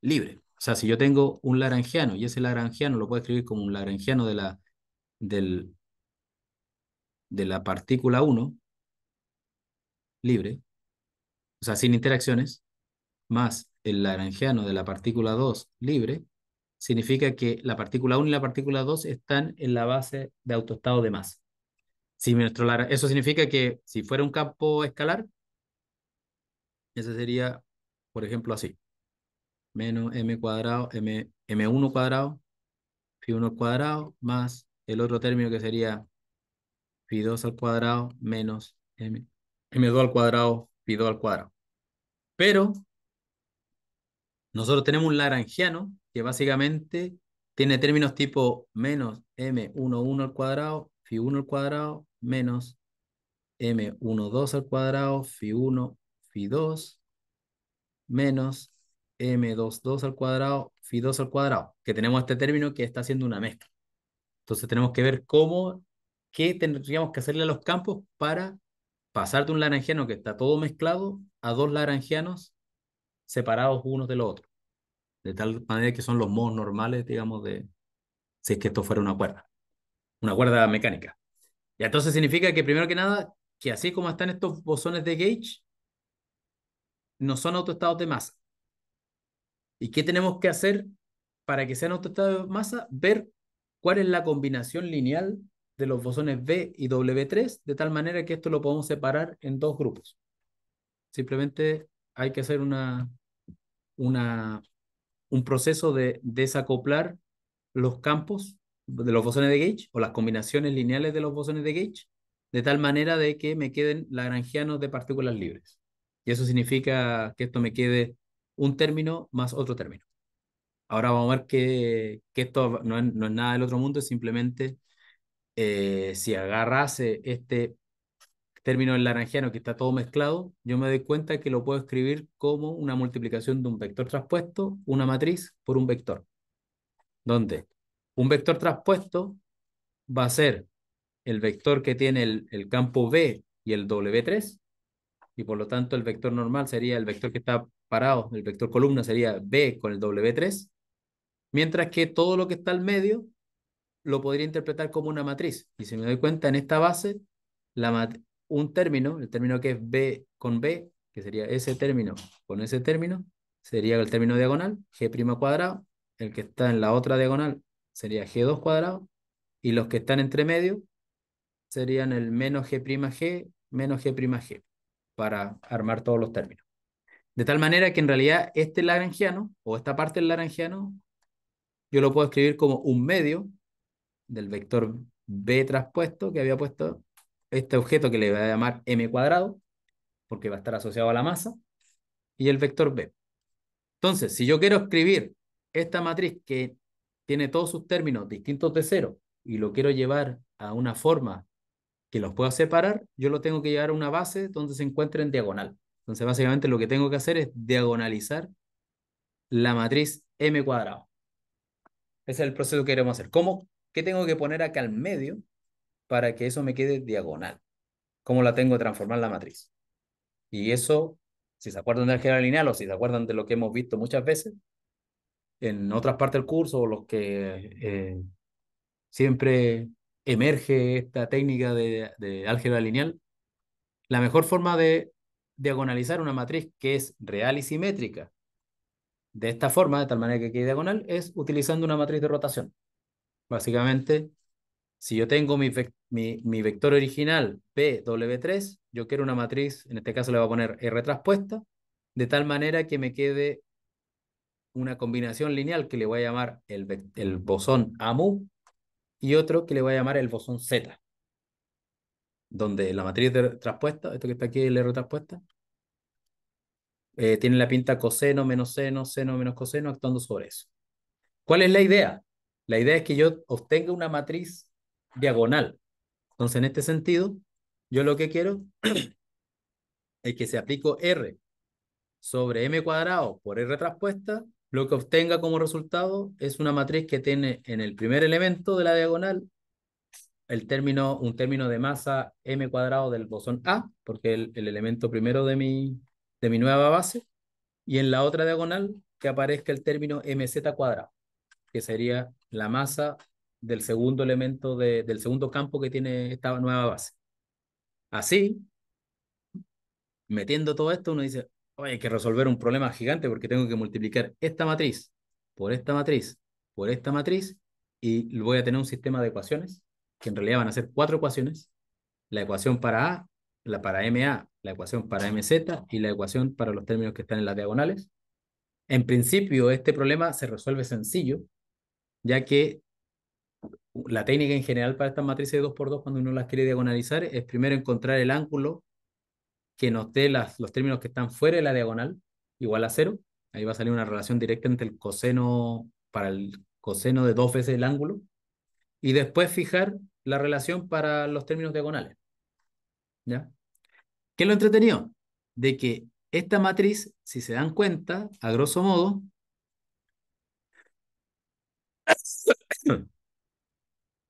libre. O sea, si yo tengo un laranjiano y ese laranjiano lo puedo escribir como un laranjiano de la, del, de la partícula 1, libre, o sea, sin interacciones, más el laranjiano de la partícula 2, libre, significa que la partícula 1 y la partícula 2 están en la base de autoestado de masa. Si eso significa que si fuera un campo escalar, ese sería, por ejemplo, así. Menos m cuadrado, m, 1 cuadrado, phi 1 al cuadrado, más el otro término que sería phi 2 al cuadrado menos m, m2 al cuadrado, phi 2 al cuadrado. Pero nosotros tenemos un lagrangiano que básicamente tiene términos tipo menos m11 al cuadrado, phi 1 al cuadrado, menos m12 al cuadrado, phi 1, phi 2, menos m22 al cuadrado, phi 2 al cuadrado, que tenemos este término que está haciendo una mezcla. Entonces tenemos que ver cómo, qué tendríamos que hacerle a los campos para pasar de un laranjiano que está todo mezclado a dos laranjianos separados unos de los otros de tal manera que son los modos normales, digamos, de si es que esto fuera una cuerda, una cuerda mecánica. Y entonces significa que primero que nada, que así como están estos bosones de gauge, no son autoestados de masa. ¿Y qué tenemos que hacer para que sean autoestados de masa? Ver cuál es la combinación lineal de los bosones B y W3, de tal manera que esto lo podemos separar en dos grupos. Simplemente hay que hacer una, una un proceso de desacoplar los campos de los bosones de gauge o las combinaciones lineales de los bosones de gauge de tal manera de que me queden lagrangianos de partículas libres. Y eso significa que esto me quede un término más otro término. Ahora vamos a ver que, que esto no es, nada del otro mundo, es simplemente eh, si agarrase este término el laranjiano que está todo mezclado, yo me doy cuenta que lo puedo escribir como una multiplicación de un vector traspuesto, una matriz por un vector. Donde un vector traspuesto va a ser el vector que tiene el, campo B y el W3, y por lo tanto el vector normal sería el vector que está parado, el vector columna sería B con el W3, mientras que todo lo que está al medio lo podría interpretar como una matriz. Y si me doy cuenta, en esta base, la matriz, un término, el término que es B con B, que sería ese término con ese término, sería el término diagonal, G' cuadrado, el que está en la otra diagonal sería G2 cuadrado, y los que están entre medio serían el menos g' g, menos g' g, para armar todos los términos. De tal manera que en realidad este lagrangiano, o esta parte del lagrangiano, yo lo puedo escribir como un medio del vector B traspuesto que había puesto este objeto que le voy a llamar m cuadrado, porque va a estar asociado a la masa, y el vector b. Entonces, si yo quiero escribir esta matriz que tiene todos sus términos distintos de cero y lo quiero llevar a una forma que los pueda separar, yo lo tengo que llevar a una base donde se encuentre en diagonal. Entonces, básicamente lo que tengo que hacer es diagonalizar la matriz m cuadrado. Ese es el proceso que queremos hacer. ¿Cómo? ¿Qué tengo que poner acá al medio para que eso me quede diagonal, Cómo la tengo que transformar la matriz. Y eso, si se acuerdan de álgebra lineal o si se acuerdan de lo que hemos visto muchas veces, en otras partes del curso o los que eh, siempre emerge esta técnica de, de álgebra lineal, la mejor forma de diagonalizar una matriz que es real y simétrica, de esta forma, de tal manera que quede diagonal, es utilizando una matriz de rotación. Básicamente, si yo tengo mi, vector original PW3, yo quiero una matriz, en este caso le voy a poner R transpuesta, de tal manera que me quede una combinación lineal que le voy a llamar el, el bosón AMU y otro que le voy a llamar el bosón Z, donde la matriz de transpuesta, esto que está aquí, el R transpuesta, eh, tiene la pinta coseno menos seno, seno menos coseno, actuando sobre eso. ¿Cuál es la idea? La idea es que yo obtenga una matriz diagonal. Entonces, en este sentido, yo lo que quiero es que se aplico R sobre M cuadrado por R traspuesta, lo que obtenga como resultado es una matriz que tiene en el primer elemento de la diagonal el término, un término de masa M cuadrado del bosón A, porque es el, elemento primero de mi, de mi nueva base, y en la otra diagonal que aparezca el término MZ cuadrado, que sería la masa del segundo elemento, del segundo campo que tiene esta nueva base. Así, metiendo todo esto, uno dice, hay que resolver un problema gigante porque tengo que multiplicar esta matriz por esta matriz por esta matriz y voy a tener un sistema de ecuaciones, que en realidad van a ser cuatro ecuaciones, la ecuación para A, la para MA, la ecuación para MZ y la ecuación para los términos que están en las diagonales. En principio, este problema se resuelve sencillo, ya que la técnica en general para estas matrices de 2x2 cuando uno las quiere diagonalizar es primero encontrar el ángulo que nos dé las, los términos que están fuera de la diagonal, igual a cero. Ahí va a salir una relación directa entre el coseno para el coseno de dos veces el ángulo. Y después fijar la relación para los términos diagonales. ¿Ya? ¿Qué lo entretenido? De que esta matriz, si se dan cuenta, a grosso modo,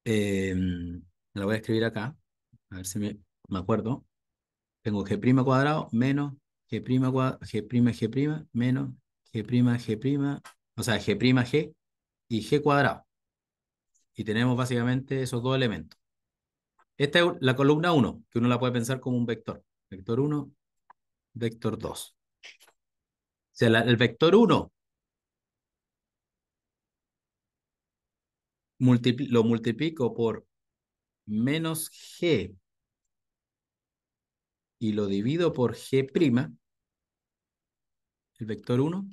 me em, la voy a escribir acá, a ver si me, acuerdo. Tengo g' cuadrado menos g' prima g', menos g', g', o sea, g', g y g cuadrado. Y tenemos básicamente esos dos elementos. Esta es la columna 1, que uno la puede pensar como un vector. Vector 1, vector 2. O sea, el vector 1 lo multiplico por menos g y lo divido por g', el vector 1,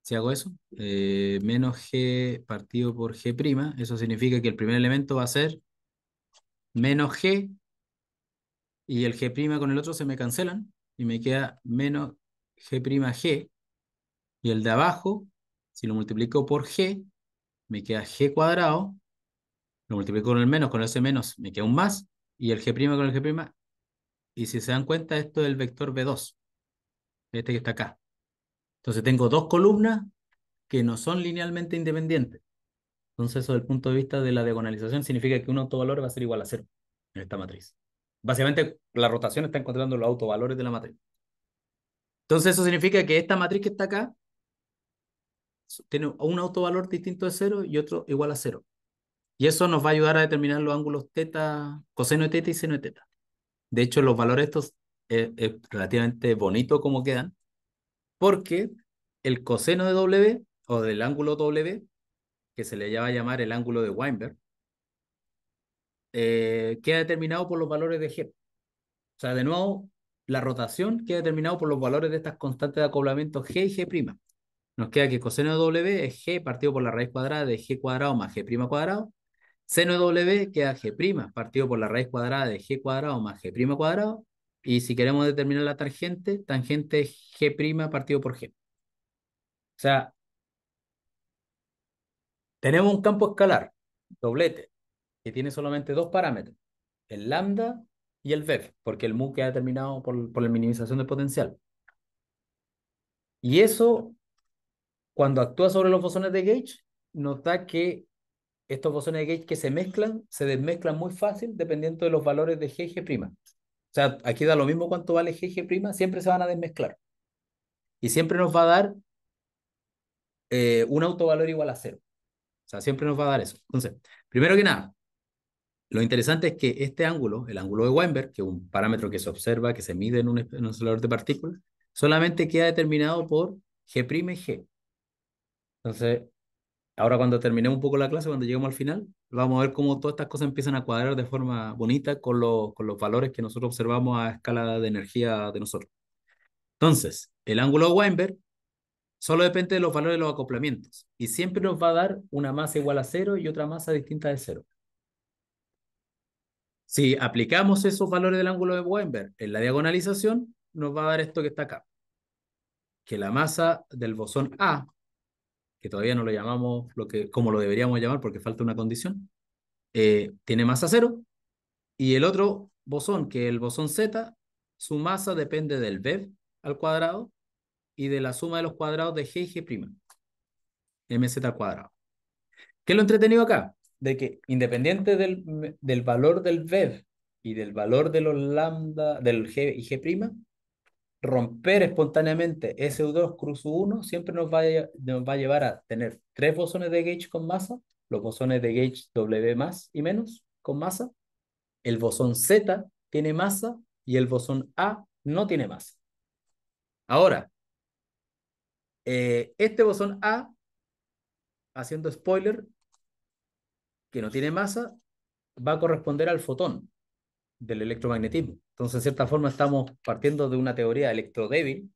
si hago eso, eh, menos g partido por g', eso significa que el primer elemento va a ser menos g y el g' con el otro se me cancelan y me queda menos g'. y el de abajo, si lo multiplico por g, me queda g cuadrado, lo multiplico con el menos, con ese menos me queda un más, y el g' con el g', y si se dan cuenta, esto es el vector B2, este que está acá. Entonces tengo dos columnas que no son linealmente independientes. Entonces eso desde el punto de vista de la diagonalización significa que un autovalor va a ser igual a cero en esta matriz. Básicamente la rotación está encontrando los autovalores de la matriz. Entonces eso significa que esta matriz que está acá tiene un autovalor distinto de cero y otro igual a cero. Y eso nos va a ayudar a determinar los ángulos teta, coseno de teta y seno de teta. De hecho, los valores estos eh, es, relativamente bonito como quedan, porque el coseno de W o del ángulo W, que se le va a llamar el ángulo de Weinberg, eh, queda determinado por los valores de G. O sea, de nuevo, la rotación queda determinado por los valores de estas constantes de acoplamiento G y G'. Nos queda que coseno de W es g partido por la raíz cuadrada de g cuadrado más g' cuadrado. Seno de W queda g' partido por la raíz cuadrada de g cuadrado más g' cuadrado. Y si queremos determinar la tangente, tangente es g' partido por g. O sea, tenemos un campo escalar, doblete, que tiene solamente dos parámetros, el lambda y el VEF, porque el mu queda determinado por, por la minimización del potencial. Y eso cuando actúa sobre los bosones de Gauge, nota que estos bosones de Gauge que se mezclan, se desmezclan muy fácil dependiendo de los valores de G, G'. O sea, aquí da lo mismo cuánto vale G, G', siempre se van a desmezclar. Y siempre nos va a dar eh, un autovalor igual a cero. O sea, siempre nos va a dar eso. Entonces, primero que nada, lo interesante es que este ángulo, el ángulo de Weinberg, que es un parámetro que se observa, que se mide en un, en de partículas, solamente queda determinado por G', G. Entonces, ahora cuando terminemos un poco la clase, cuando lleguemos al final, vamos a ver cómo todas estas cosas empiezan a cuadrar de forma bonita con, lo, con los valores que nosotros observamos a escala de energía de nosotros. Entonces, el ángulo de Weinberg solo depende de los valores de los acoplamientos y siempre nos va a dar una masa igual a cero y otra masa distinta de cero. Si aplicamos esos valores del ángulo de Weinberg en la diagonalización, nos va a dar esto que está acá. Que la masa del bosón A que todavía no lo llamamos lo que, como lo deberíamos llamar porque falta una condición, eh, tiene masa cero. Y el otro bosón, que el bosón Z, su masa depende del BEV al cuadrado y de la suma de los cuadrados de G y G', MZ al cuadrado. ¿Qué es lo entretenido acá? De que independiente del, del valor del BEV y del valor de los lambda, del G y G', romper espontáneamente SU2 cruz 1 siempre nos va, a, llevar a tener tres bosones de gauge con masa, los bosones de gauge W más y menos con masa, el bosón Z tiene masa y el bosón A no tiene masa. Ahora, eh, este bosón A, haciendo spoiler, que no tiene masa, va a corresponder al fotón del electromagnetismo. Entonces, de cierta forma, estamos partiendo de una teoría electrodébil,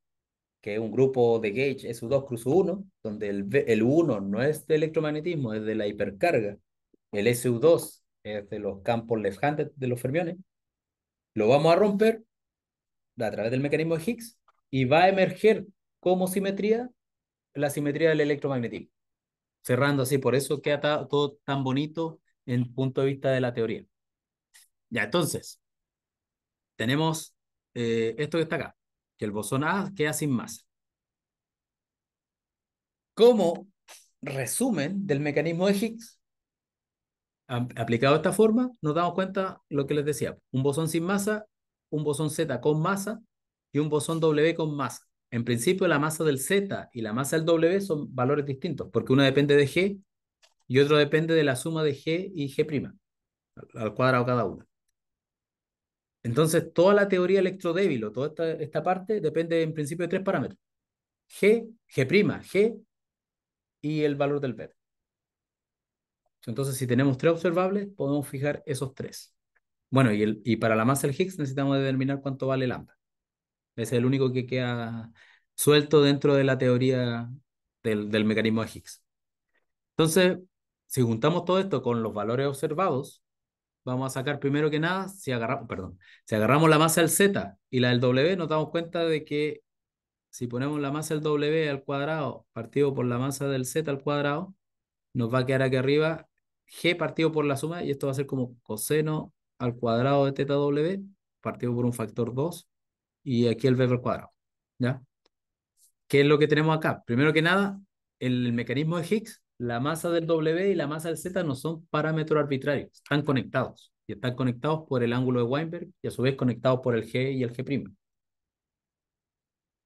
que es un grupo de gauge e SU2 cruz 1, donde el, el 1 no es de electromagnetismo, es de la hipercarga. El e SU2 es de los campos left-handed de los fermiones. Lo vamos a romper a través del mecanismo de Higgs y va a emerger como simetría la simetría del electromagnetismo. Cerrando así, por eso queda todo tan bonito en punto de vista de la teoría. Ya, entonces, tenemos eh, esto que está acá, que el bosón A queda sin masa. Como resumen del mecanismo de Higgs, aplicado de esta forma, nos damos cuenta lo que les decía, un bosón sin masa, un bosón Z con masa y un bosón W con masa. En principio, la masa del Z y la masa del W son valores distintos, porque uno depende de G y otro depende de la suma de G y G', al cuadrado cada uno. Entonces, toda la teoría electrodébil o toda esta, esta parte depende en principio de tres parámetros. G, G', G y el valor del P. Entonces, si tenemos tres observables, podemos fijar esos tres. Bueno, y, el, y para la masa del Higgs necesitamos determinar cuánto vale lambda. Ese es el único que queda suelto dentro de la teoría del, del mecanismo de Higgs. Entonces, si juntamos todo esto con los valores observados, vamos a sacar primero que nada, si agarramos, perdón, si agarramos la masa del Z y la del W, nos damos cuenta de que si ponemos la masa del W al cuadrado partido por la masa del Z al cuadrado, nos va a quedar aquí arriba G partido por la suma, y esto va a ser como coseno al cuadrado de teta W partido por un factor 2, y aquí el V al cuadrado, ¿ya? ¿Qué es lo que tenemos acá? Primero que nada, el mecanismo de Higgs la masa del W y la masa del Z no son parámetros arbitrarios, están conectados. Y están conectados por el ángulo de Weinberg y a su vez conectados por el G y el G'.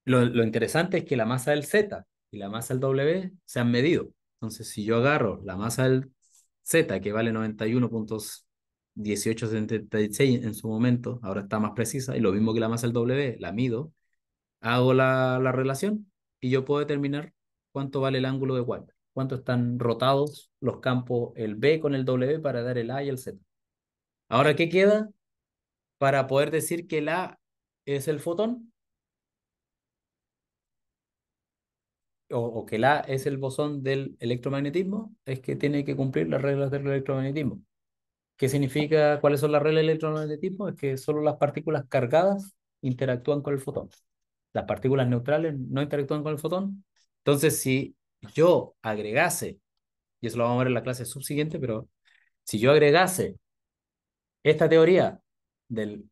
Lo, lo interesante es que la masa del Z y la masa del W se han medido. Entonces, si yo agarro la masa del Z, que vale 91.1876 en su momento, ahora está más precisa, y lo mismo que la masa del W, la mido, hago la, la relación y yo puedo determinar cuánto vale el ángulo de Weinberg cuánto están rotados los campos, el B con el W para dar el A y el Z. Ahora, ¿qué queda para poder decir que el A es el fotón? O, que el A es el bosón del electromagnetismo, es que tiene que cumplir las reglas del electromagnetismo. ¿Qué significa? ¿Cuáles son las reglas del electromagnetismo? Es que solo las partículas cargadas interactúan con el fotón. Las partículas neutrales no interactúan con el fotón. Entonces, si yo agregase, y eso lo vamos a ver en la clase subsiguiente, pero si yo agregase esta teoría del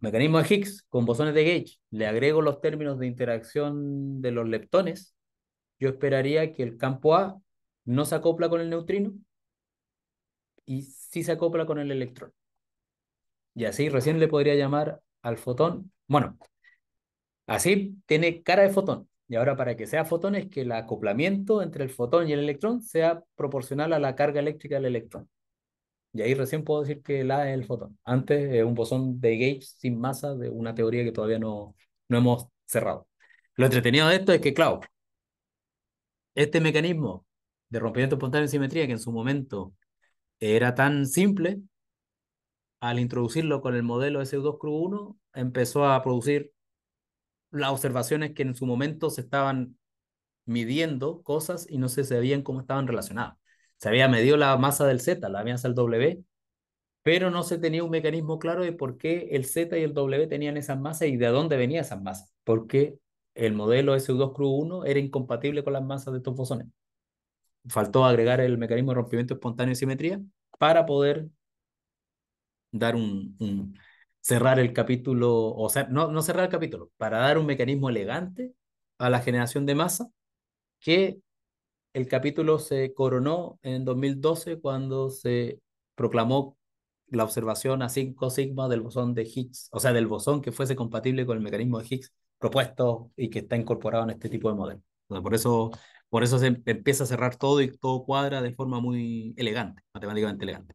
mecanismo de Higgs con bosones de Gauge, le agrego los términos de interacción de los leptones, yo esperaría que el campo A no se acopla con el neutrino y sí se acopla con el electrón. Y así recién le podría llamar al fotón, bueno, así tiene cara de fotón, y ahora para que sea fotón es que el acoplamiento entre el fotón y el electrón sea proporcional a la carga eléctrica del electrón. Y ahí recién puedo decir que la es el fotón. Antes es eh, un bosón de gauge sin masa de una teoría que todavía no, no hemos cerrado. Lo entretenido de esto es que, claro, este mecanismo de rompimiento espontáneo en simetría que en su momento era tan simple, al introducirlo con el modelo SU2 CRU1 empezó a producir las observaciones que en su momento se estaban midiendo cosas y no se sabían cómo estaban relacionadas. Se había medido la masa del Z, la masa del W, pero no se tenía un mecanismo claro de por qué el Z y el W tenían esas masas y de dónde venían esas masas, porque el modelo SU2CRU1 era incompatible con las masas de estos bosones. Faltó agregar el mecanismo de rompimiento espontáneo y simetría para poder dar un, cerrar el capítulo, o sea, no, no cerrar el capítulo, para dar un mecanismo elegante a la generación de masa que el capítulo se coronó en 2012 cuando se proclamó la observación a 5 sigma del bosón de Higgs, o sea, del bosón que fuese compatible con el mecanismo de Higgs propuesto y que está incorporado en este tipo de modelo. por eso, por eso se empieza a cerrar todo y todo cuadra de forma muy elegante, matemáticamente elegante.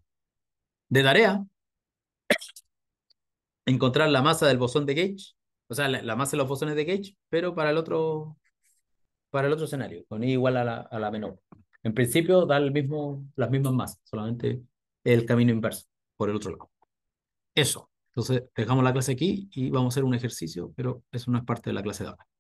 De tarea, encontrar la masa del bosón de Gauge, o sea, la, masa de los bosones de Gauge, pero para el otro, para el otro escenario, con I igual a la, a la menor. En principio da el mismo, las mismas masas, solamente el camino inverso, por el otro lado. Eso. Entonces, dejamos la clase aquí y vamos a hacer un ejercicio, pero eso no es parte de la clase de ahora.